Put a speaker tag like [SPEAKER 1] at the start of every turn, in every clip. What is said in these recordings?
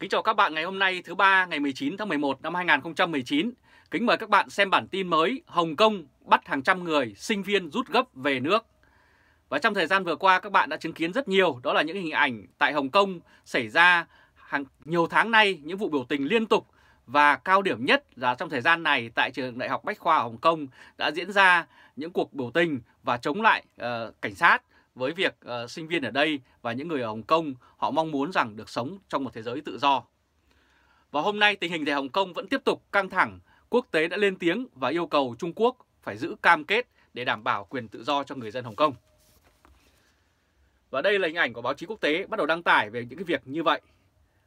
[SPEAKER 1] Kính chào các bạn ngày hôm nay thứ ba ngày 19 tháng 11 năm 2019. Kính mời các bạn xem bản tin mới Hồng Kông bắt hàng trăm người sinh viên rút gấp về nước. Và trong thời gian vừa qua các bạn đã chứng kiến rất nhiều đó là những hình ảnh tại Hồng Kông xảy ra hàng nhiều tháng nay những vụ biểu tình liên tục và cao điểm nhất là trong thời gian này tại trường Đại học Bách khoa Hồng Kông đã diễn ra những cuộc biểu tình và chống lại uh, cảnh sát với việc uh, sinh viên ở đây và những người ở Hồng Kông họ mong muốn rằng được sống trong một thế giới tự do. Và hôm nay tình hình tại Hồng Kông vẫn tiếp tục căng thẳng, quốc tế đã lên tiếng và yêu cầu Trung Quốc phải giữ cam kết để đảm bảo quyền tự do cho người dân Hồng Kông. Và đây là hình ảnh của báo chí quốc tế bắt đầu đăng tải về những cái việc như vậy.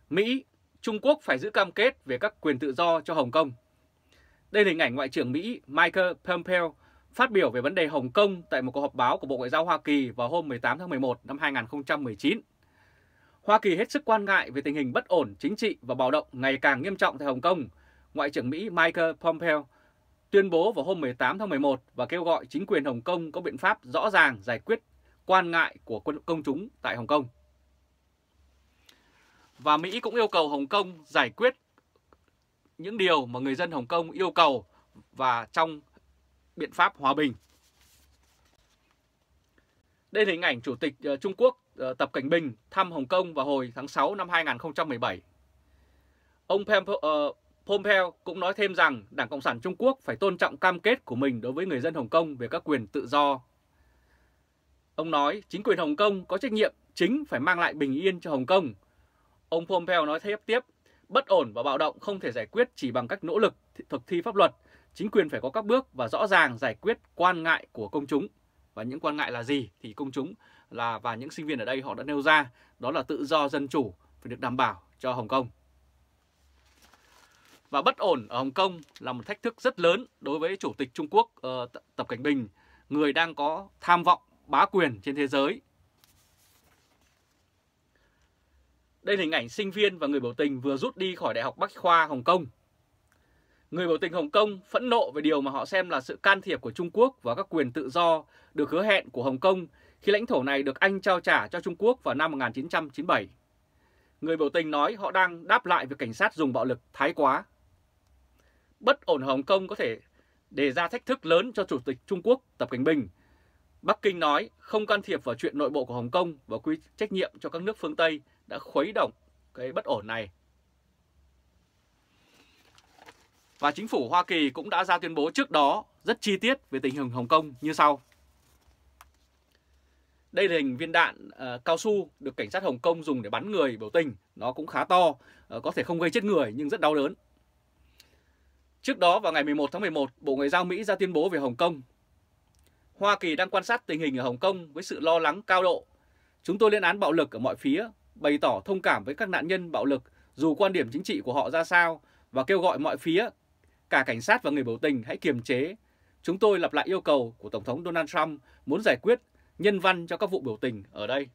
[SPEAKER 1] Mỹ, Trung Quốc phải giữ cam kết về các quyền tự do cho Hồng Kông. Đây là hình ảnh Ngoại trưởng Mỹ Michael Pompeo Phát biểu về vấn đề Hồng Kông tại một cuộc họp báo của Bộ Ngoại giao Hoa Kỳ vào hôm 18 tháng 11 năm 2019, Hoa Kỳ hết sức quan ngại về tình hình bất ổn chính trị và bạo động ngày càng nghiêm trọng tại Hồng Kông. Ngoại trưởng Mỹ Michael Pompeo tuyên bố vào hôm 18 tháng 11 và kêu gọi chính quyền Hồng Kông có biện pháp rõ ràng giải quyết quan ngại của công chúng tại Hồng Kông. Và Mỹ cũng yêu cầu Hồng Kông giải quyết những điều mà người dân Hồng Kông yêu cầu và trong biện pháp hòa bình. Đây là hình ảnh Chủ tịch ờ, Trung Quốc ờ, Tập Cảnh Bình thăm Hồng Kông vào hồi tháng 6 năm 2017. Ông ờ, Pompeo cũng nói thêm rằng Đảng Cộng sản Trung Quốc phải tôn trọng cam kết của mình đối với người dân Hồng Kông về các quyền tự do. Ông nói chính quyền Hồng Kông có trách nhiệm chính phải mang lại bình yên cho Hồng Kông. Ông Pompeo nói thêm tiếp, bất ổn và bạo động không thể giải quyết chỉ bằng cách nỗ lực thực thi pháp luật Chính quyền phải có các bước và rõ ràng giải quyết quan ngại của công chúng. Và những quan ngại là gì thì công chúng là và những sinh viên ở đây họ đã nêu ra, đó là tự do dân chủ phải được đảm bảo cho Hồng Kông. Và bất ổn ở Hồng Kông là một thách thức rất lớn đối với Chủ tịch Trung Quốc ờ, Tập Cảnh Bình, người đang có tham vọng bá quyền trên thế giới Đây là hình ảnh sinh viên và người biểu tình vừa rút đi khỏi Đại học Bách Khoa Hồng Kông Người biểu tình Hồng Kông phẫn nộ về điều mà họ xem là sự can thiệp của Trung Quốc vào các quyền tự do được hứa hẹn của Hồng Kông khi lãnh thổ này được Anh trao trả cho Trung Quốc vào năm 1997. Người biểu tình nói họ đang đáp lại việc cảnh sát dùng bạo lực thái quá. Bất ổn Hồng Kông có thể đề ra thách thức lớn cho Chủ tịch Trung Quốc Tập Cảnh Bình. Bắc Kinh nói không can thiệp vào chuyện nội bộ của Hồng Kông và quy trách nhiệm cho các nước phương Tây đã khuấy động cái bất ổn này Và chính phủ Hoa Kỳ cũng đã ra tuyên bố trước đó rất chi tiết về tình hình Hồng Kông như sau. Đây là hình viên đạn uh, cao su được cảnh sát Hồng Kông dùng để bắn người biểu tình. Nó cũng khá to, uh, có thể không gây chết người nhưng rất đau đớn. Trước đó vào ngày 11 tháng 11, Bộ Ngoại giao Mỹ ra tuyên bố về Hồng Kông. Hoa Kỳ đang quan sát tình hình ở Hồng Kông với sự lo lắng cao độ. Chúng tôi lên án bạo lực ở mọi phía, bày tỏ thông cảm với các nạn nhân bạo lực dù quan điểm chính trị của họ ra sao và kêu gọi mọi phía cả cảnh sát và người biểu tình hãy kiềm chế. Chúng tôi lặp lại yêu cầu của Tổng thống Donald Trump muốn giải quyết nhân văn cho các vụ biểu tình ở đây.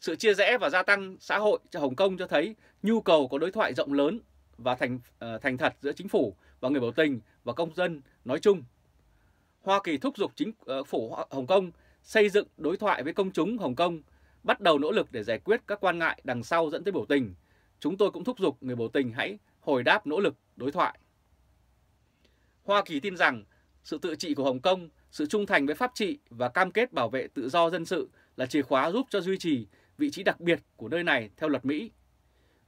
[SPEAKER 1] Sự chia rẽ và gia tăng xã hội cho Hồng Kông cho thấy nhu cầu có đối thoại rộng lớn và thành ờ, thành thật giữa chính phủ và người biểu tình và công dân nói chung. Hoa Kỳ thúc giục chính ờ, phủ Hồng Kông xây dựng đối thoại với công chúng Hồng Kông, bắt đầu nỗ lực để giải quyết các quan ngại đằng sau dẫn tới biểu tình. Chúng tôi cũng thúc giục người biểu tình hãy hồi đáp nỗ lực đối thoại. Hoa Kỳ tin rằng sự tự trị của Hồng Kông, sự trung thành với pháp trị và cam kết bảo vệ tự do dân sự là chìa khóa giúp cho duy trì vị trí đặc biệt của nơi này theo luật Mỹ,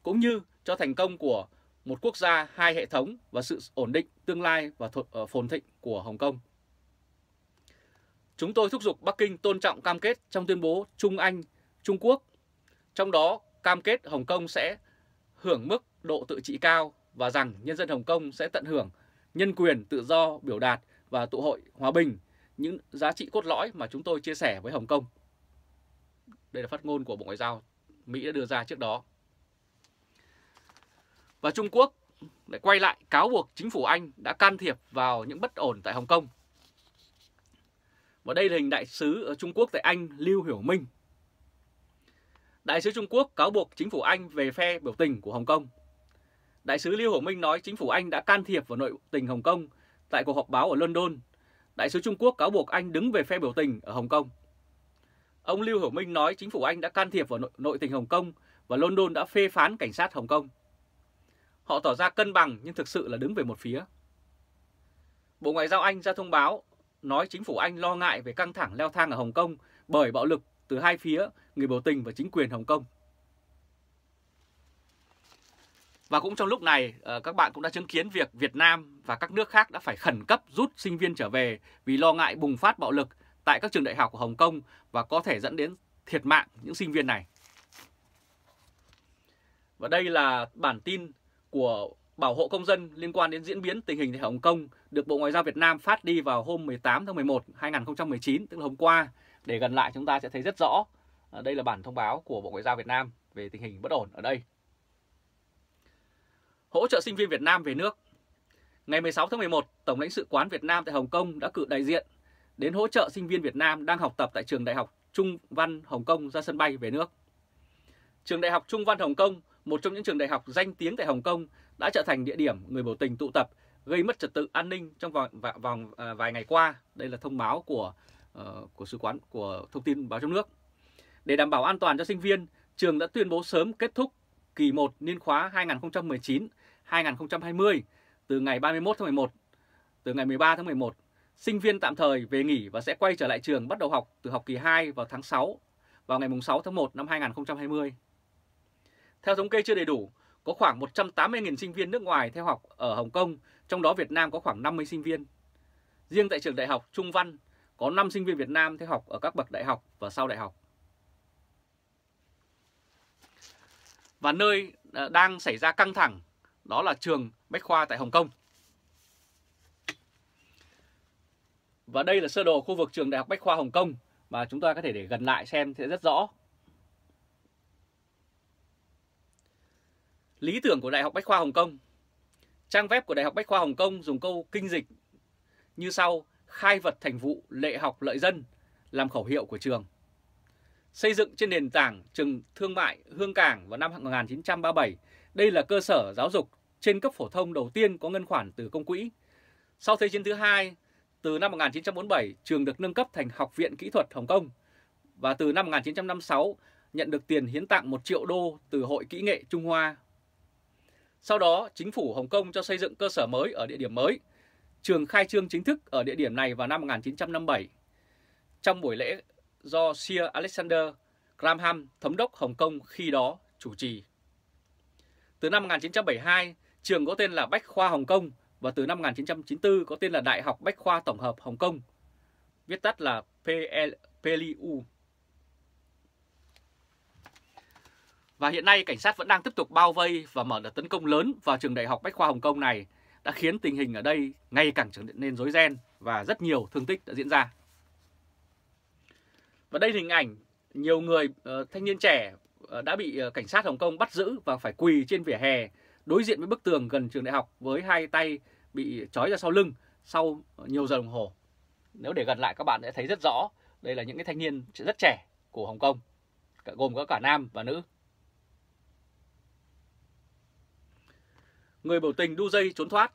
[SPEAKER 1] cũng như cho thành công của một quốc gia hai hệ thống và sự ổn định tương lai và ờ, phồn thịnh của Hồng Kông. Chúng tôi thúc giục Bắc Kinh tôn trọng cam kết trong tuyên bố Trung Anh, Trung Quốc, trong đó cam kết Hồng Kông sẽ hưởng mức độ tự trị cao và rằng nhân dân Hồng Kông sẽ tận hưởng nhân quyền, tự do, biểu đạt và tụ hội hòa bình, những giá trị cốt lõi mà chúng tôi chia sẻ với Hồng Kông. Đây là phát ngôn của Bộ Ngoại giao Mỹ đã đưa ra trước đó. Và Trung Quốc lại quay lại cáo buộc chính phủ Anh đã can thiệp vào những bất ổn tại Hồng Kông. Và đây là hình đại sứ ở Trung Quốc tại Anh Lưu Hiểu Minh. Đại sứ Trung Quốc cáo buộc chính phủ Anh về phe biểu tình của Hồng Kông Đại sứ Lưu Hồng Minh nói chính phủ Anh đã can thiệp vào nội tình Hồng Kông tại cuộc họp báo ở London. Đại sứ Trung Quốc cáo buộc Anh đứng về phe biểu tình ở Hồng Kông. Ông Lưu Hồng Minh nói chính phủ Anh đã can thiệp vào nội, nội tình Hồng Kông và London đã phê phán cảnh sát Hồng Kông. Họ tỏ ra cân bằng nhưng thực sự là đứng về một phía. Bộ Ngoại giao Anh ra thông báo nói chính phủ Anh lo ngại về căng thẳng leo thang ở Hồng Kông bởi bạo lực từ hai phía người biểu tình và chính quyền Hồng Kông. Và cũng trong lúc này ờ, các bạn cũng đã chứng kiến việc Việt Nam và các nước khác đã phải khẩn cấp rút sinh viên trở về vì lo ngại bùng phát bạo lực tại các trường đại học của Hồng Kông và có thể dẫn đến thiệt mạng những sinh viên này. Và đây là bản tin của Bảo hộ công dân liên quan đến diễn biến tình hình tại Hồng Kông được Bộ Ngoại giao Việt Nam phát đi vào hôm 18 tháng 11 2019 tức là hôm qua để gần lại chúng ta sẽ thấy rất rõ. Ờ, đây là bản thông báo của Bộ Ngoại giao Việt Nam về tình hình bất ổn ở đây hỗ trợ sinh viên Việt Nam về nước. Ngày 16 tháng 11, Tổng lãnh sự quán Việt Nam tại Hồng Kông đã cử đại diện đến hỗ trợ sinh viên Việt Nam đang học tập tại trường Đại học Trung Văn Hồng Kông ra sân bay về nước. Trường Đại học Trung Văn Hồng Kông, một trong những trường đại học danh tiếng tại Hồng Kông, đã trở thành địa điểm người biểu tình tụ tập gây mất trật tự an ninh trong vòng vòng, à, vài ngày qua. Đây là thông báo của uh, của sứ quán của thông tin báo trong nước. Để đảm bảo an toàn cho sinh viên, trường đã tuyên bố sớm kết thúc kỳ 1 niên khóa 2019 2020 từ ngày 31 tháng 11, từ ngày 13 tháng 11, sinh viên tạm thời về nghỉ và sẽ quay trở lại trường bắt đầu học từ học kỳ 2 vào tháng 6, vào ngày 6 tháng 1 năm 2020. Theo thống kê chưa đầy đủ, có khoảng 180.000 sinh viên nước ngoài theo học ở Hồng Kông, trong đó Việt Nam có khoảng 50 sinh viên. Riêng tại trường đại học Trung Văn, có 5 sinh viên Việt Nam theo học ở các bậc đại học và sau đại học. Và nơi à, đang xảy ra căng thẳng đó là trường Bách Khoa tại Hồng Kông. Và đây là sơ đồ khu vực trường Đại học Bách Khoa Hồng Kông mà chúng ta có thể để gần lại xem sẽ rất rõ. Lý tưởng của Đại học Bách Khoa Hồng Kông Trang web của Đại học Bách Khoa Hồng Kông dùng câu kinh dịch như sau khai vật thành vụ lệ học lợi dân làm khẩu hiệu của trường. Xây dựng trên nền tảng trường thương mại Hương Cảng vào năm 1937 đây là cơ sở giáo dục trên cấp phổ thông đầu tiên có ngân khoản từ công quỹ. Sau Thế chiến thứ hai, từ năm 1947, trường được nâng cấp thành Học viện Kỹ thuật Hồng Kông. Và từ năm 1956, nhận được tiền hiến tặng 1 triệu đô từ Hội Kỹ nghệ Trung Hoa. Sau đó, chính phủ Hồng Kông cho xây dựng cơ sở mới ở địa điểm mới. Trường khai trương chính thức ở địa điểm này vào năm 1957. Trong buổi lễ do Sir Alexander Graham, thống đốc Hồng Kông khi đó, chủ trì từ năm 1972, trường có tên là Bách Khoa Hồng Kông và từ năm 1994 có tên là Đại học Bách Khoa Tổng hợp Hồng Kông, viết tắt là PL, PLU. Và hiện nay cảnh sát vẫn đang tiếp tục bao vây và mở đợt tấn công lớn vào trường Đại học Bách Khoa Hồng Kông này đã khiến tình hình ở đây ngày càng trở nên rối ren và rất nhiều thương tích đã diễn ra. Và đây là hình ảnh nhiều người uh, thanh niên trẻ Ờ, đã bị ờ, cảnh sát Hồng Kông bắt giữ và phải quỳ trên vỉa hè đối diện với bức tường gần trường đại học với hai tay bị trói ra sau lưng sau nhiều giờ đồng hồ. Nếu để gần lại các bạn sẽ thấy rất rõ, đây là những cái thanh niên rất trẻ của Hồng Kông, gồm có cả nam và nữ. Người biểu tình đu dây trốn thoát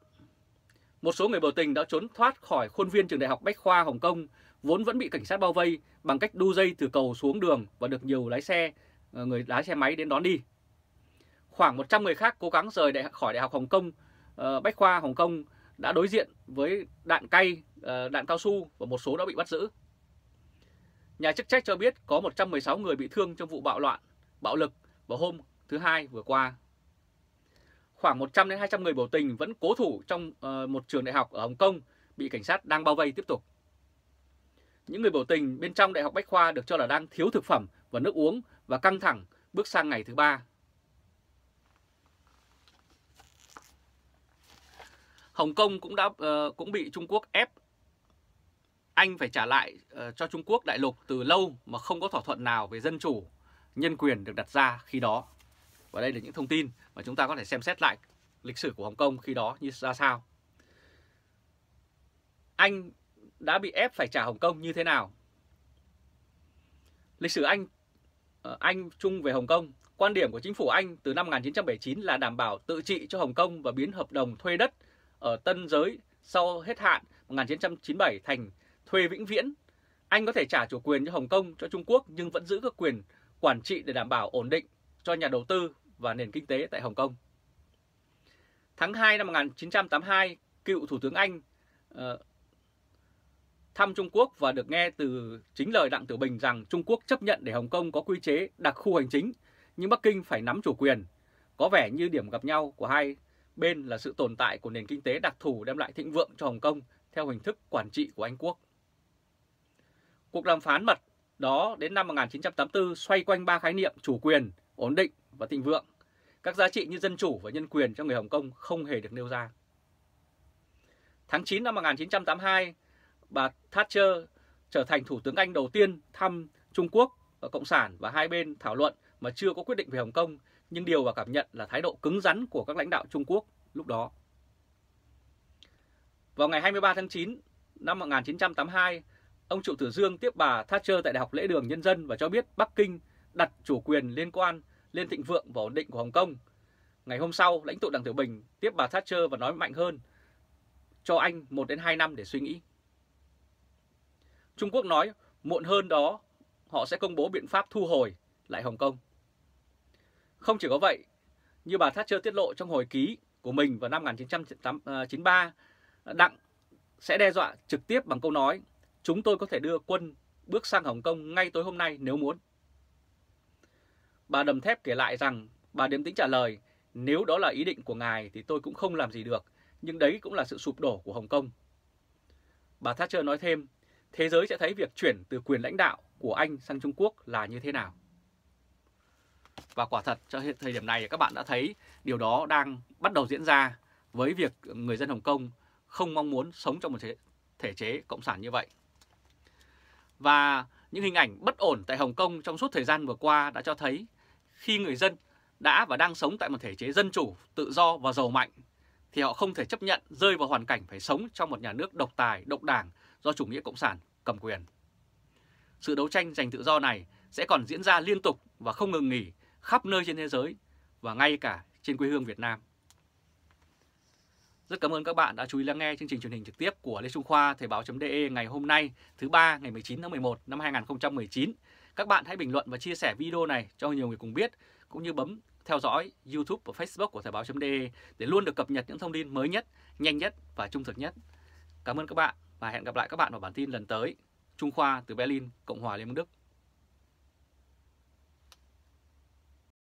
[SPEAKER 1] Một số người biểu tình đã trốn thoát khỏi khuôn viên trường đại học Bách Khoa Hồng Kông vốn vẫn bị cảnh sát bao vây bằng cách đu dây từ cầu xuống đường và được nhiều lái xe Ờ, người lái xe máy đến đón đi. Khoảng 100 người khác cố gắng rời đại, khỏi Đại học Hồng Kông, ờ, Bách Khoa Hồng Kông đã đối diện với đạn cay, ờ, đạn cao su và một số đã bị bắt giữ. Nhà chức trách cho biết có 116 người bị thương trong vụ bạo loạn, bạo lực vào hôm thứ Hai vừa qua. Khoảng 100 đến 200 người biểu tình vẫn cố thủ trong một trường đại học ở Hồng Kông bị cảnh sát đang bao vây tiếp tục. Những người biểu tình bên trong Đại học Bách Khoa được cho là đang thiếu thực phẩm và nước uống và căng thẳng bước sang ngày thứ ba. Hồng Kông cũng đã uh, cũng bị Trung Quốc ép anh phải trả lại uh, cho Trung Quốc đại lục từ lâu mà không có thỏa thuận nào về dân chủ, nhân quyền được đặt ra khi đó. Và đây là những thông tin mà chúng ta có thể xem xét lại lịch sử của Hồng Kông khi đó như ra sao. Anh đã bị ép phải trả Hồng Kông như thế nào? Lịch sử Anh Ờ, Anh chung về Hồng Kông. Quan điểm của chính phủ Anh từ năm 1979 là đảm bảo tự trị cho Hồng Kông và biến hợp đồng thuê đất ở Tân Giới sau hết hạn 1997 thành thuê vĩnh viễn. Anh có thể trả chủ quyền cho Hồng Kông cho Trung Quốc nhưng vẫn giữ các quyền quản trị để đảm bảo ổn định cho nhà đầu tư và nền kinh tế tại Hồng Kông. Tháng 2 năm 1982, cựu Thủ tướng Anh ờ, thăm Trung Quốc và được nghe từ chính lời Đặng Tiểu Bình rằng Trung Quốc chấp nhận để Hồng Kông có quy chế đặc khu hành chính, nhưng Bắc Kinh phải nắm chủ quyền. Có vẻ như điểm gặp nhau của hai bên là sự tồn tại của nền kinh tế đặc thù đem lại thịnh vượng cho Hồng Kông theo hình thức quản trị của Anh Quốc. Cuộc đàm phán mật đó đến năm 1984 xoay quanh ba khái niệm chủ quyền, ổn định và thịnh vượng. Các giá trị như dân chủ và nhân quyền cho người Hồng Kông không hề được nêu ra. Tháng 9 năm 1982, bà Thatcher trở thành Thủ tướng Anh đầu tiên thăm Trung Quốc và Cộng sản và hai bên thảo luận mà chưa có quyết định về Hồng Kông, nhưng điều và cảm nhận là thái độ cứng rắn của các lãnh đạo Trung Quốc lúc đó. Vào ngày 23 tháng 9 năm 1982, ông Triệu Tử Dương tiếp bà Thatcher tại Đại học Lễ đường Nhân dân và cho biết Bắc Kinh đặt chủ quyền liên quan lên thịnh vượng và ổn định của Hồng Kông. Ngày hôm sau, lãnh tụ Đảng Tiểu Bình tiếp bà Thatcher và nói mạnh hơn cho anh 1 đến 2 năm để suy nghĩ. Trung Quốc nói muộn hơn đó họ sẽ công bố biện pháp thu hồi lại Hồng Kông. Không chỉ có vậy, như bà Thatcher tiết lộ trong hồi ký của mình vào năm 1993, à, Đặng sẽ đe dọa trực tiếp bằng câu nói chúng tôi có thể đưa quân bước sang Hồng Kông ngay tối hôm nay nếu muốn. Bà Đầm Thép kể lại rằng bà điềm tính trả lời nếu đó là ý định của ngài thì tôi cũng không làm gì được, nhưng đấy cũng là sự sụp đổ của Hồng Kông. Bà Thatcher nói thêm, thế giới sẽ thấy việc chuyển từ quyền lãnh đạo của Anh sang Trung Quốc là như thế nào. Và quả thật, cho thời điểm này các bạn đã thấy điều đó đang bắt đầu diễn ra với việc người dân Hồng Kông không mong muốn sống trong một thể chế cộng sản như vậy. Và những hình ảnh bất ổn tại Hồng Kông trong suốt thời gian vừa qua đã cho thấy khi người dân đã và đang sống tại một thể chế dân chủ, tự do và giàu mạnh thì họ không thể chấp nhận rơi vào hoàn cảnh phải sống trong một nhà nước độc tài, độc đảng do chủ nghĩa Cộng sản cầm quyền. Sự đấu tranh giành tự do này sẽ còn diễn ra liên tục và không ngừng nghỉ khắp nơi trên thế giới và ngay cả trên quê hương Việt Nam. Rất cảm ơn các bạn đã chú ý lắng nghe chương trình truyền hình trực tiếp của Lê Trung Khoa Thời báo.de ngày hôm nay thứ ba ngày 19 tháng 11 năm 2019. Các bạn hãy bình luận và chia sẻ video này cho nhiều người cùng biết cũng như bấm theo dõi YouTube và Facebook của Thời báo.de để luôn được cập nhật những thông tin mới nhất, nhanh nhất và trung thực nhất. Cảm ơn các bạn và hẹn gặp lại các bạn vào bản tin lần tới. Trung Khoa từ Berlin, Cộng hòa Liên bang Đức.